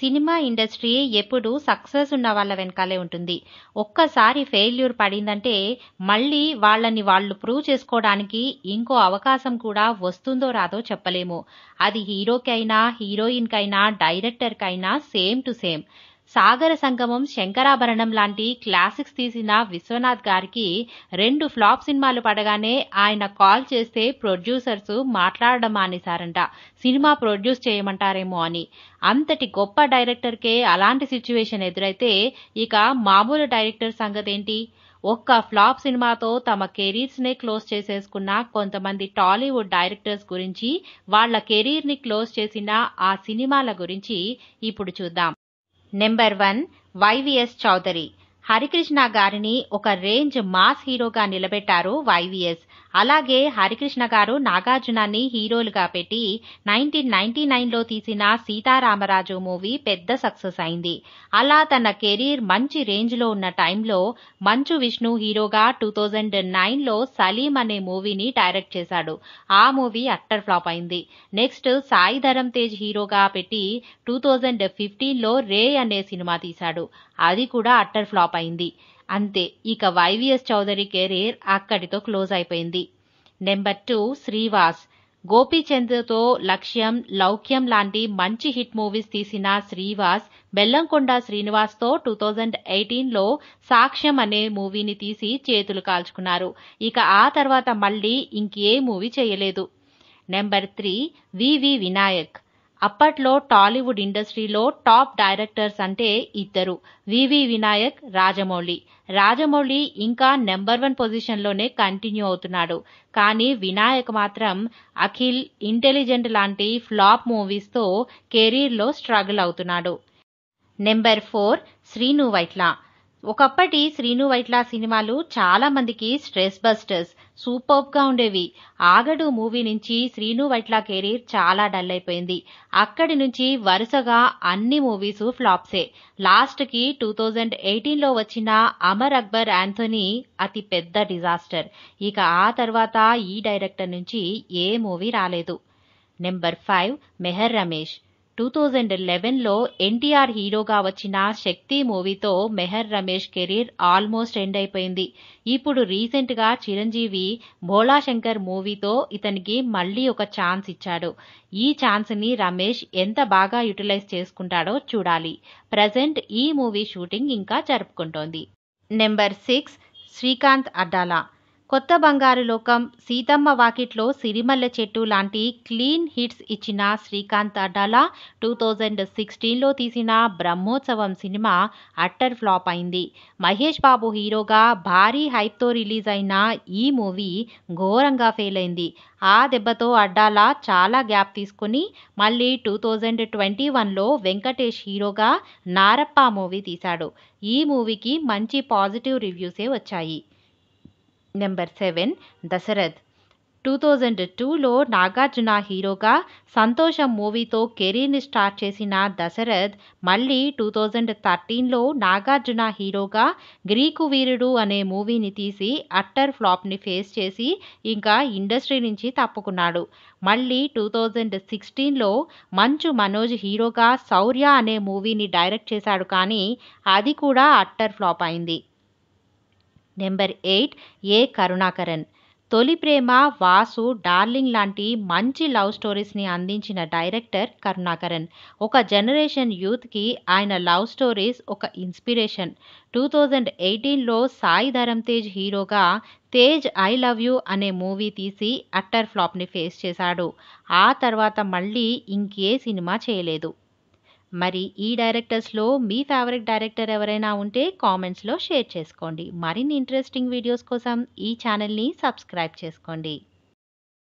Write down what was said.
cinema industry ఎప్పుడు success ఉన్న వాళ్ళ వెనకాలే ఉంటుంది ఒక్కసారి ఫెయిల్యూర్ పడిందంటే మళ్ళీ వాళ్ళని వాళ్ళు ప్రూవ్ చేసుకోవడానికి ఇంకో అవకాశం కూడా వస్తుందో రాదో చెప్పలేము అది హీరోకైనా హీరోయిన్కైనా డైరెక్టర్కైనా same to same Sagara Sangamam Shankarabharanam లాంటి క్లాసిక్స్ తీసిన విశ్వనాథ్ గారికి రెండు ఫ్లాప్ సినిమాలు పడగానే ఆయన కాల్ చేస్తే ప్రొడ్యూసర్స్ మాట్లాడడం మానేశారంట సినిమా ప్రొడ్యూస్ చేయమంటారేమో అని అంతటి గొప్ప డైరెక్టర్కే అలాంటి సిచ్యువేషన్ ఎదురైతే ఇక మామూలు డైరెక్టర్ సంగతి ఏంటి ఒక్క ఫ్లాప్ సినిమాతో తమ కెరీర్స్ నే క్లోజ్ చేసేసుకున్న కొంతమంది టాలీవుడ్ డైరెక్టర్స్ గురించి వాళ్ల కెరీర్ ని క్లోజ్ చేసిన ఆ సినిమాల గురించి ఇప్పుడు చూద్దాం నెంబర్ వన్ వైవిఎస్ చౌదరి హరికృష్ణ గారిని ఒక రేంజ్ మాస్ హీరోగా నిలబెట్టారు వైవిఎస్ అలాగే హరికృష్ణ గారు నాగార్జునాన్ని హీరోలుగా పెట్టి నైన్టీన్ నైన్టీ నైన్లో తీసిన సీతారామరాజు మూవీ పెద్ద సక్సెస్ అయింది అలా తన కెరీర్ మంచి రేంజ్లో ఉన్న టైంలో మంచు విష్ణు హీరోగా టూ థౌజండ్ నైన్లో సలీం అనే మూవీని డైరెక్ట్ చేశాడు ఆ మూవీ అట్టర్ ఫ్లాప్ అయింది నెక్స్ట్ సాయి ధరమ్ తేజ్ హీరోగా పెట్టి టూ థౌజండ్ ఫిఫ్టీన్లో రే అనే సినిమా తీశాడు అది కూడా అట్టర్ ఫ్లాప్ అయింది అంతే ఇక వైవిఎస్ చౌదరి కెరీర్ అక్కడితో క్లోజ్ అయిపోయింది నెంబర్ టూ శ్రీవాస్ గోపీచంద్తో లక్ష్యం లౌక్యం లాంటి మంచి హిట్ మూవీస్ తీసిన శ్రీవాస్ బెల్లంకొండ శ్రీనివాస్తో టూ థౌజండ్ ఎయిటీన్లో సాక్ష్యం అనే మూవీని తీసి చేతులు కాల్చుకున్నారు ఇక ఆ తర్వాత మళ్ళీ ఇంకే మూవీ చేయలేదు నెంబర్ త్రీ వివి వినాయక్ అప్పట్లో టాలీవుడ్ ఇండస్ట్రీలో టాప్ డైరెక్టర్స్ అంటే ఇద్దరు వివి వినాయక్ రాజమౌళి రాజమౌళి ఇంకా నెంబర్ వన్ పొజిషన్లోనే కంటిన్యూ అవుతున్నాడు కానీ వినాయక్ మాత్రం అఖిల్ ఇంటెలిజెంట్ లాంటి ఫ్లాప్ మూవీస్తో కెరీర్లో స్ట్రగుల్ అవుతున్నాడు నెంబర్ ఫోర్ శ్రీను వైట్ల ఒకప్పటి శ్రీను వైట్ల సినిమాలు చాలా మందికి స్ట్రెస్ బస్టర్స్ గా ఉండేవి ఆగడు మూవీ నుంచి శ్రీను వైట్ల కెరీర్ చాలా డల్ అయిపోయింది అక్కడి నుంచి వరుసగా అన్ని మూవీస్ ఫ్లాప్సే లాస్ట్కి టూ థౌజండ్ ఎయిటీన్లో వచ్చిన అమర్ అక్బర్ యాంథోనీ అతి పెద్ద డిజాస్టర్ ఇక ఆ తర్వాత ఈ డైరెక్టర్ నుంచి ఏ మూవీ రాలేదు number five Mehar Ramesh two thousand లెవెన్లో ఎన్టీఆర్ హీరోగా వచ్చిన శక్తి మూవీతో Mehar Ramesh career almost end అయిపోయింది ఇప్పుడు రీసెంట్గా చిరంజీవి భోళాశంకర్ మూవీతో ఇతనికి మళ్ళీ ఒక ఛాన్స్ ఇచ్చాడు ఈ ఛాన్స్ని రమేష్ ఎంత బాగా యూటిలైజ్ చేసుకుంటాడో చూడాలి ప్రజెంట్ ఈ మూవీ షూటింగ్ ఇంకా జరుపుకుంటోంది నెంబర్ సిక్స్ శ్రీకాంత్ అడ్డాలా కొత్త బంగారు లోకం సీతమ్మ వాకిట్లో సిరిమల్లె చెట్టు లాంటి క్లీన్ హిట్స్ ఇచ్చిన శ్రీకాంత్ అడ్డాల టూ థౌజండ్ సిక్స్టీన్లో తీసిన బ్రహ్మోత్సవం సినిమా అట్టర్ ఫ్లాప్ అయింది మహేష్ బాబు హీరోగా భారీ హైప్తో రిలీజ్ అయిన ఈ మూవీ ఘోరంగా ఫెయిల్ అయింది ఆ దెబ్బతో అడ్డాల చాలా గ్యాప్ తీసుకుని మళ్ళీ టూ థౌజండ్ ట్వంటీ వన్లో వెంకటేష్ హీరోగా నారప్ప మూవీ తీశాడు ఈ మూవీకి మంచి పాజిటివ్ రివ్యూసే వచ్చాయి number seven Dasarath two thousand టూలో నాగార్జున హీరోగా సంతోషం మూవీతో కెరీర్ని స్టార్ట్ చేసిన దశరథ్ మళ్ళీ టూ థౌజండ్ థర్టీన్లో నాగార్జున హీరోగా గ్రీకు వీరుడు అనే మూవీని తీసి అట్టర్ ఫ్లాప్ని ఫేస్ చేసి ఇంకా ఇండస్ట్రీ నుంచి తప్పుకున్నాడు మళ్ళీ టూ థౌజండ్ సిక్స్టీన్లో మంచు మనోజ్ హీరోగా శౌర్య అనే మూవీని డైరెక్ట్ చేశాడు కానీ అది కూడా అట్టర్ ఫ్లాప్ అయింది number eight A Karunakaran Tholi Prema Vasu darling లాంటి మంచి లవ్ స్టోరీస్ని అందించిన డైరెక్టర్ కరుణాకరన్ ఒక జనరేషన్ యూత్కి ఆయన లవ్ స్టోరీస్ ఒక ఇన్స్పిరేషన్ టూ థౌజండ్ ఎయిటీన్లో సాయి ధరమ్ తేజ్ హీరోగా తేజ్ ఐ లవ్ యూ అనే మూవీ తీసి అట్టర్ ఫ్లాప్ని ఫేస్ చేశాడు ఆ తర్వాత మళ్ళీ ఇంకే సినిమా చేయలేదు మరి ఈ డైరెక్టర్స్లో మీ ఫేవరెట్ డైరెక్టర్ ఎవరైనా ఉంటే కామెంట్స్లో షేర్ చేసుకోండి మరిన్ని ఇంట్రెస్టింగ్ వీడియోస్ కోసం ఈ ఛానల్ని సబ్స్క్రైబ్ చేసుకోండి